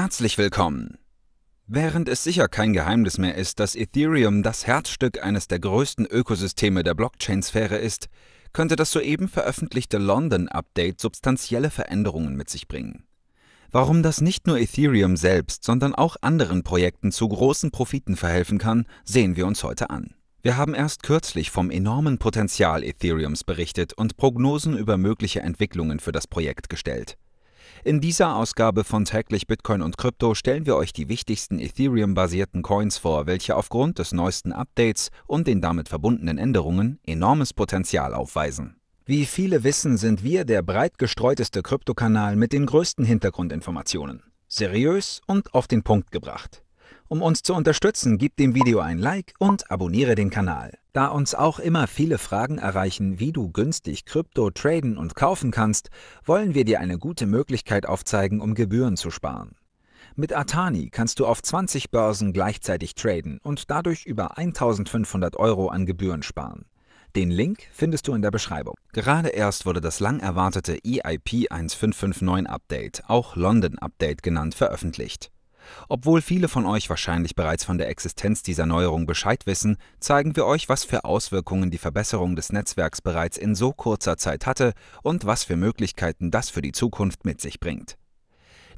Herzlich willkommen! Während es sicher kein Geheimnis mehr ist, dass Ethereum das Herzstück eines der größten Ökosysteme der Blockchain-Sphäre ist, könnte das soeben veröffentlichte London-Update substanzielle Veränderungen mit sich bringen. Warum das nicht nur Ethereum selbst, sondern auch anderen Projekten zu großen Profiten verhelfen kann, sehen wir uns heute an. Wir haben erst kürzlich vom enormen Potenzial Ethereums berichtet und Prognosen über mögliche Entwicklungen für das Projekt gestellt. In dieser Ausgabe von täglich Bitcoin und Krypto stellen wir euch die wichtigsten Ethereum-basierten Coins vor, welche aufgrund des neuesten Updates und den damit verbundenen Änderungen enormes Potenzial aufweisen. Wie viele wissen, sind wir der breit gestreuteste Kryptokanal mit den größten Hintergrundinformationen. Seriös und auf den Punkt gebracht. Um uns zu unterstützen, gib dem Video ein Like und abonniere den Kanal. Da uns auch immer viele Fragen erreichen, wie du günstig Krypto traden und kaufen kannst, wollen wir dir eine gute Möglichkeit aufzeigen, um Gebühren zu sparen. Mit Atani kannst du auf 20 Börsen gleichzeitig traden und dadurch über 1500 Euro an Gebühren sparen. Den Link findest du in der Beschreibung. Gerade erst wurde das lang erwartete e EIP 1559 Update, auch London Update genannt, veröffentlicht. Obwohl viele von euch wahrscheinlich bereits von der Existenz dieser Neuerung Bescheid wissen, zeigen wir euch, was für Auswirkungen die Verbesserung des Netzwerks bereits in so kurzer Zeit hatte und was für Möglichkeiten das für die Zukunft mit sich bringt.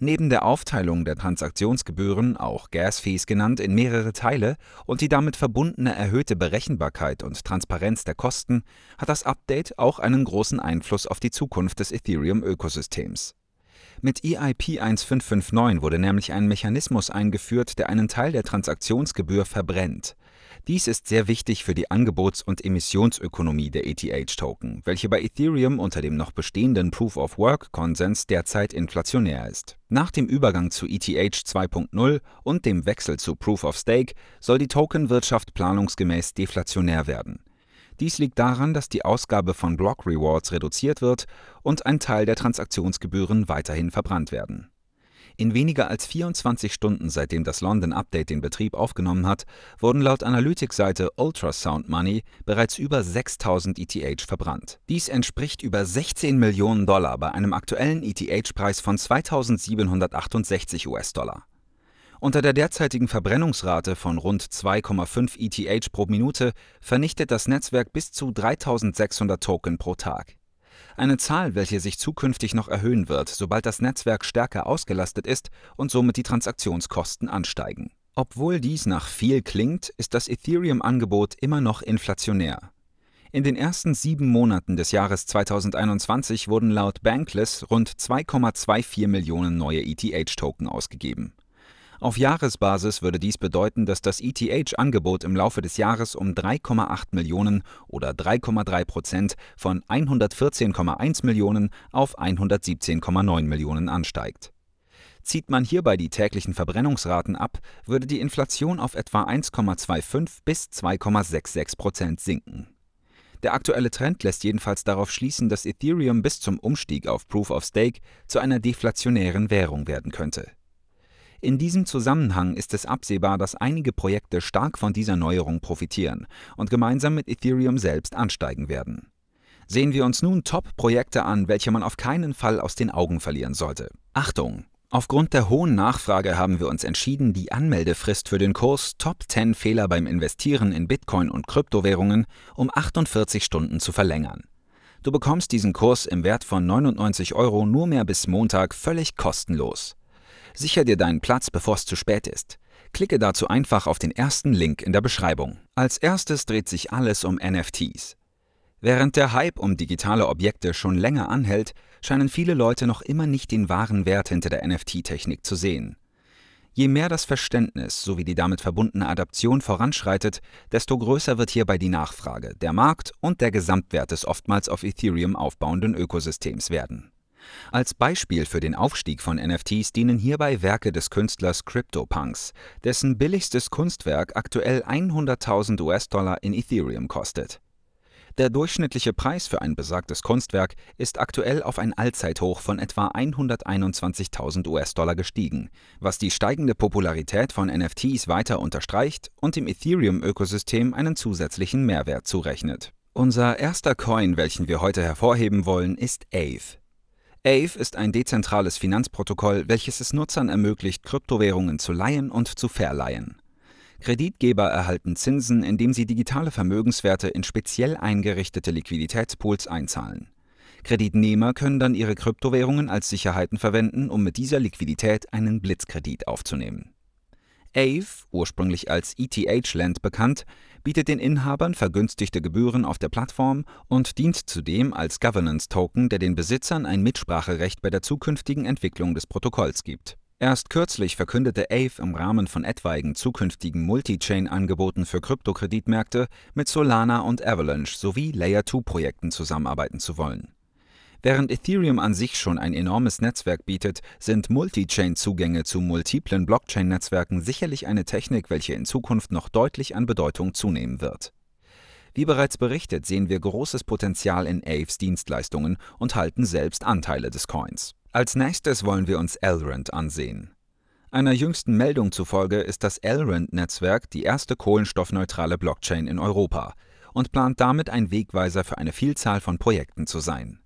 Neben der Aufteilung der Transaktionsgebühren, auch Gas-Fees genannt, in mehrere Teile und die damit verbundene erhöhte Berechenbarkeit und Transparenz der Kosten, hat das Update auch einen großen Einfluss auf die Zukunft des Ethereum-Ökosystems. Mit e EIP 1559 wurde nämlich ein Mechanismus eingeführt, der einen Teil der Transaktionsgebühr verbrennt. Dies ist sehr wichtig für die Angebots- und Emissionsökonomie der ETH-Token, welche bei Ethereum unter dem noch bestehenden Proof-of-Work-Konsens derzeit inflationär ist. Nach dem Übergang zu ETH 2.0 und dem Wechsel zu Proof of Stake soll die Tokenwirtschaft planungsgemäß deflationär werden. Dies liegt daran, dass die Ausgabe von Block Rewards reduziert wird und ein Teil der Transaktionsgebühren weiterhin verbrannt werden. In weniger als 24 Stunden seitdem das London Update den Betrieb aufgenommen hat, wurden laut Analytikseite Ultrasound Money bereits über 6000 ETH verbrannt. Dies entspricht über 16 Millionen Dollar bei einem aktuellen ETH-Preis von 2768 US-Dollar. Unter der derzeitigen Verbrennungsrate von rund 2,5 ETH pro Minute vernichtet das Netzwerk bis zu 3600 Token pro Tag. Eine Zahl, welche sich zukünftig noch erhöhen wird, sobald das Netzwerk stärker ausgelastet ist und somit die Transaktionskosten ansteigen. Obwohl dies nach viel klingt, ist das Ethereum-Angebot immer noch inflationär. In den ersten sieben Monaten des Jahres 2021 wurden laut Bankless rund 2,24 Millionen neue ETH-Token ausgegeben. Auf Jahresbasis würde dies bedeuten, dass das ETH-Angebot im Laufe des Jahres um 3,8 Millionen oder 3,3 Prozent von 114,1 Millionen auf 117,9 Millionen ansteigt. Zieht man hierbei die täglichen Verbrennungsraten ab, würde die Inflation auf etwa 1,25 bis 2,66 Prozent sinken. Der aktuelle Trend lässt jedenfalls darauf schließen, dass Ethereum bis zum Umstieg auf Proof of Stake zu einer deflationären Währung werden könnte. In diesem Zusammenhang ist es absehbar, dass einige Projekte stark von dieser Neuerung profitieren und gemeinsam mit Ethereum selbst ansteigen werden. Sehen wir uns nun Top-Projekte an, welche man auf keinen Fall aus den Augen verlieren sollte. Achtung! Aufgrund der hohen Nachfrage haben wir uns entschieden, die Anmeldefrist für den Kurs Top 10 Fehler beim Investieren in Bitcoin und Kryptowährungen um 48 Stunden zu verlängern. Du bekommst diesen Kurs im Wert von 99 Euro nur mehr bis Montag völlig kostenlos. Sicher dir deinen Platz, bevor es zu spät ist. Klicke dazu einfach auf den ersten Link in der Beschreibung. Als erstes dreht sich alles um NFTs. Während der Hype um digitale Objekte schon länger anhält, scheinen viele Leute noch immer nicht den wahren Wert hinter der NFT-Technik zu sehen. Je mehr das Verständnis sowie die damit verbundene Adaption voranschreitet, desto größer wird hierbei die Nachfrage, der Markt und der Gesamtwert des oftmals auf Ethereum aufbauenden Ökosystems werden. Als Beispiel für den Aufstieg von NFTs dienen hierbei Werke des Künstlers CryptoPunks, dessen billigstes Kunstwerk aktuell 100.000 US-Dollar in Ethereum kostet. Der durchschnittliche Preis für ein besagtes Kunstwerk ist aktuell auf ein Allzeithoch von etwa 121.000 US-Dollar gestiegen, was die steigende Popularität von NFTs weiter unterstreicht und dem Ethereum-Ökosystem einen zusätzlichen Mehrwert zurechnet. Unser erster Coin, welchen wir heute hervorheben wollen, ist Ave. AVE ist ein dezentrales Finanzprotokoll, welches es Nutzern ermöglicht, Kryptowährungen zu leihen und zu verleihen. Kreditgeber erhalten Zinsen, indem sie digitale Vermögenswerte in speziell eingerichtete Liquiditätspools einzahlen. Kreditnehmer können dann ihre Kryptowährungen als Sicherheiten verwenden, um mit dieser Liquidität einen Blitzkredit aufzunehmen Ave, ursprünglich als ETH Land bekannt, bietet den Inhabern vergünstigte Gebühren auf der Plattform und dient zudem als Governance-Token, der den Besitzern ein Mitspracherecht bei der zukünftigen Entwicklung des Protokolls gibt. Erst kürzlich verkündete Ave im Rahmen von etwaigen zukünftigen Multi-Chain-Angeboten für Kryptokreditmärkte mit Solana und Avalanche sowie Layer 2-Projekten zusammenarbeiten zu wollen Während Ethereum an sich schon ein enormes Netzwerk bietet, sind Multi-Chain-Zugänge zu multiplen Blockchain-Netzwerken sicherlich eine Technik, welche in Zukunft noch deutlich an Bedeutung zunehmen wird. Wie bereits berichtet, sehen wir großes Potenzial in Aves Dienstleistungen und halten selbst Anteile des Coins. Als nächstes wollen wir uns Elrond ansehen. Einer jüngsten Meldung zufolge ist das Elrond-Netzwerk die erste kohlenstoffneutrale Blockchain in Europa und plant damit ein Wegweiser für eine Vielzahl von Projekten zu sein.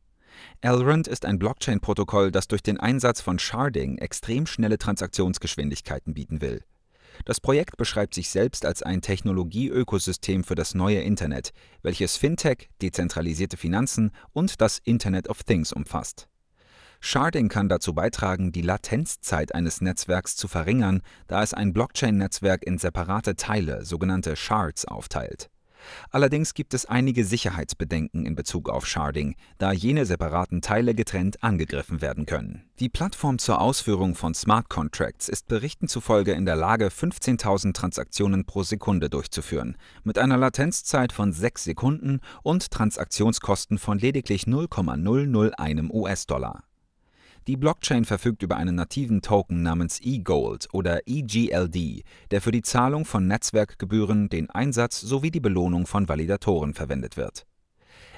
Elrond ist ein Blockchain-Protokoll, das durch den Einsatz von Sharding extrem schnelle Transaktionsgeschwindigkeiten bieten will. Das Projekt beschreibt sich selbst als ein Technologieökosystem für das neue Internet, welches Fintech, dezentralisierte Finanzen und das Internet of Things umfasst. Sharding kann dazu beitragen, die Latenzzeit eines Netzwerks zu verringern, da es ein Blockchain-Netzwerk in separate Teile, sogenannte Shards, aufteilt. Allerdings gibt es einige Sicherheitsbedenken in Bezug auf Sharding, da jene separaten Teile getrennt angegriffen werden können. Die Plattform zur Ausführung von Smart Contracts ist Berichten zufolge in der Lage, 15.000 Transaktionen pro Sekunde durchzuführen, mit einer Latenzzeit von 6 Sekunden und Transaktionskosten von lediglich 0,001 US-Dollar. Die Blockchain verfügt über einen nativen Token namens eGold oder EGLD, der für die Zahlung von Netzwerkgebühren, den Einsatz sowie die Belohnung von Validatoren verwendet wird.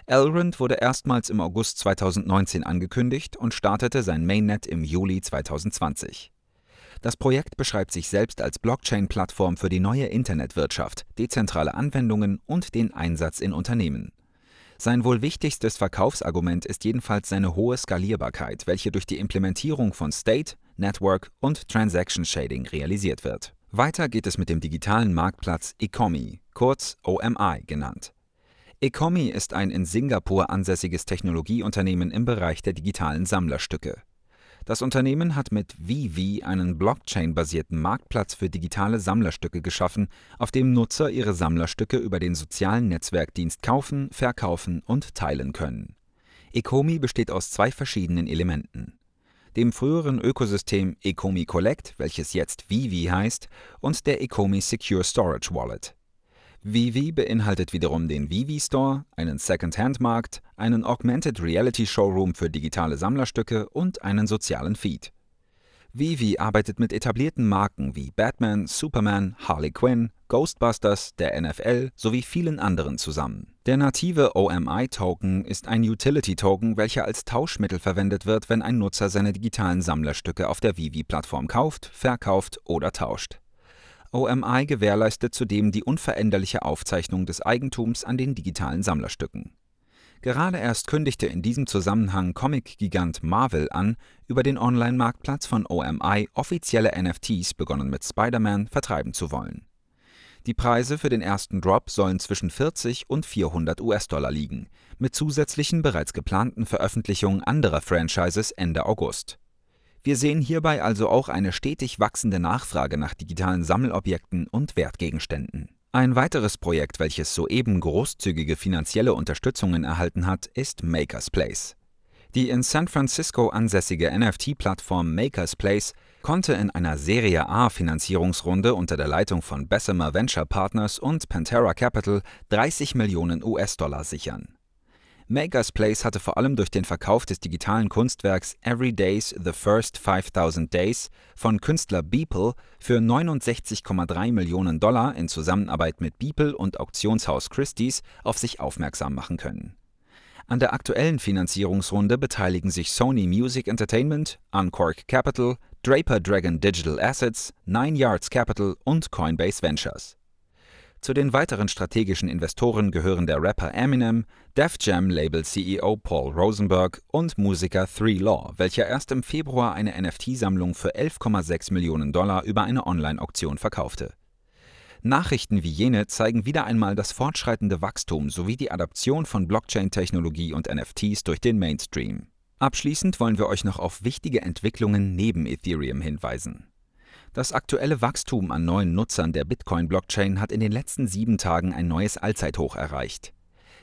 Elrond wurde erstmals im August 2019 angekündigt und startete sein Mainnet im Juli 2020. Das Projekt beschreibt sich selbst als Blockchain-Plattform für die neue Internetwirtschaft, dezentrale Anwendungen und den Einsatz in Unternehmen. Sein wohl wichtigstes Verkaufsargument ist jedenfalls seine hohe Skalierbarkeit, welche durch die Implementierung von State, Network und Transaction Shading realisiert wird. Weiter geht es mit dem digitalen Marktplatz Ecomi, kurz OMI genannt. Ecomi ist ein in Singapur ansässiges Technologieunternehmen im Bereich der digitalen Sammlerstücke. Das Unternehmen hat mit Vivi einen Blockchain-basierten Marktplatz für digitale Sammlerstücke geschaffen, auf dem Nutzer ihre Sammlerstücke über den sozialen Netzwerkdienst kaufen, verkaufen und teilen können. Ecomi besteht aus zwei verschiedenen Elementen. Dem früheren Ökosystem Ecomi Collect, welches jetzt Vivi heißt, und der Ecomi Secure Storage Wallet. Vivi beinhaltet wiederum den Vivi Store, einen Second-Hand-Markt, einen Augmented Reality Showroom für digitale Sammlerstücke und einen sozialen Feed. Vivi arbeitet mit etablierten Marken wie Batman, Superman, Harley Quinn, Ghostbusters, der NFL sowie vielen anderen zusammen. Der native OMI-Token ist ein Utility-Token, welcher als Tauschmittel verwendet wird, wenn ein Nutzer seine digitalen Sammlerstücke auf der Vivi-Plattform kauft, verkauft oder tauscht. OMI gewährleistet zudem die unveränderliche Aufzeichnung des Eigentums an den digitalen Sammlerstücken. Gerade erst kündigte in diesem Zusammenhang Comic-Gigant Marvel an, über den Online-Marktplatz von OMI offizielle NFTs, begonnen mit Spider-Man, vertreiben zu wollen. Die Preise für den ersten Drop sollen zwischen 40 und 400 US-Dollar liegen, mit zusätzlichen bereits geplanten Veröffentlichungen anderer Franchises Ende August wir sehen hierbei also auch eine stetig wachsende Nachfrage nach digitalen Sammelobjekten und Wertgegenständen. Ein weiteres Projekt, welches soeben großzügige finanzielle Unterstützungen erhalten hat, ist Maker's Place. Die in San Francisco ansässige NFT-Plattform Maker's Place konnte in einer Serie A Finanzierungsrunde unter der Leitung von Bessemer Venture Partners und Pantera Capital 30 Millionen US-Dollar sichern. Makers Place hatte vor allem durch den Verkauf des digitalen Kunstwerks Every Day's The First 5000 Days von Künstler Beeple für 69,3 Millionen Dollar in Zusammenarbeit mit Beeple und Auktionshaus Christie's auf sich aufmerksam machen können. An der aktuellen Finanzierungsrunde beteiligen sich Sony Music Entertainment, Uncork Capital, Draper Dragon Digital Assets, Nine Yards Capital und Coinbase Ventures. Zu den weiteren strategischen Investoren gehören der Rapper Eminem, Def Jam Label CEO Paul Rosenberg und Musiker Three Law, welcher erst im Februar eine NFT-Sammlung für 11,6 Millionen Dollar über eine Online-Auktion verkaufte. Nachrichten wie jene zeigen wieder einmal das fortschreitende Wachstum sowie die Adaption von Blockchain-Technologie und NFTs durch den Mainstream. Abschließend wollen wir euch noch auf wichtige Entwicklungen neben Ethereum hinweisen. Das aktuelle Wachstum an neuen Nutzern der Bitcoin-Blockchain hat in den letzten sieben Tagen ein neues Allzeithoch erreicht.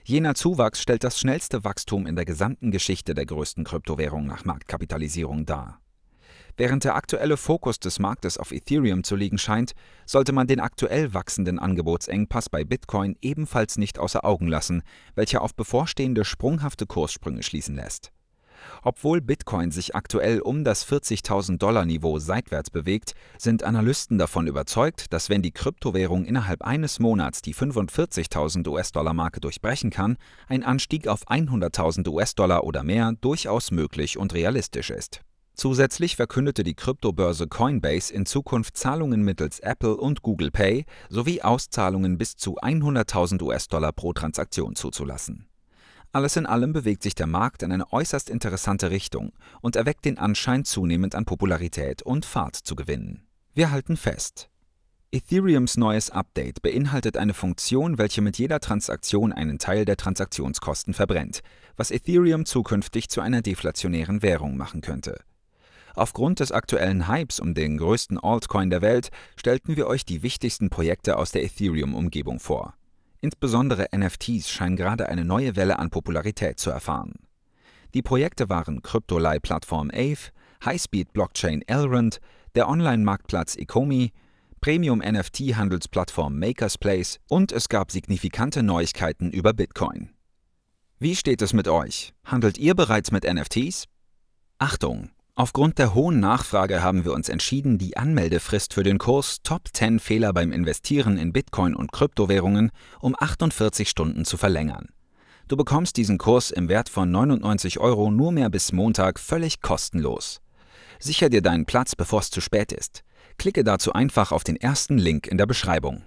Jener Zuwachs stellt das schnellste Wachstum in der gesamten Geschichte der größten Kryptowährung nach Marktkapitalisierung dar. Während der aktuelle Fokus des Marktes auf Ethereum zu liegen scheint, sollte man den aktuell wachsenden Angebotsengpass bei Bitcoin ebenfalls nicht außer Augen lassen, welcher auf bevorstehende sprunghafte Kurssprünge schließen lässt. Obwohl Bitcoin sich aktuell um das 40.000 Dollar Niveau seitwärts bewegt, sind Analysten davon überzeugt, dass wenn die Kryptowährung innerhalb eines Monats die 45.000 US-Dollar Marke durchbrechen kann, ein Anstieg auf 100.000 US-Dollar oder mehr durchaus möglich und realistisch ist. Zusätzlich verkündete die Kryptobörse Coinbase in Zukunft Zahlungen mittels Apple und Google Pay sowie Auszahlungen bis zu 100.000 US-Dollar pro Transaktion zuzulassen. Alles in allem bewegt sich der Markt in eine äußerst interessante Richtung und erweckt den Anschein, zunehmend an Popularität und Fahrt zu gewinnen. Wir halten fest. Ethereums neues Update beinhaltet eine Funktion, welche mit jeder Transaktion einen Teil der Transaktionskosten verbrennt, was Ethereum zukünftig zu einer deflationären Währung machen könnte. Aufgrund des aktuellen Hypes um den größten Altcoin der Welt stellten wir euch die wichtigsten Projekte aus der Ethereum-Umgebung vor. Insbesondere NFTs scheinen gerade eine neue Welle an Popularität zu erfahren. Die Projekte waren Kryptoleih-Plattform Ave, Highspeed-Blockchain Elrond, der Online-Marktplatz Ecomi, Premium-NFT-Handelsplattform Makersplace und es gab signifikante Neuigkeiten über Bitcoin. Wie steht es mit euch? Handelt ihr bereits mit NFTs? Achtung, Aufgrund der hohen Nachfrage haben wir uns entschieden, die Anmeldefrist für den Kurs Top 10 Fehler beim Investieren in Bitcoin und Kryptowährungen um 48 Stunden zu verlängern. Du bekommst diesen Kurs im Wert von 99 Euro nur mehr bis Montag völlig kostenlos. Sicher dir deinen Platz, bevor es zu spät ist. Klicke dazu einfach auf den ersten Link in der Beschreibung.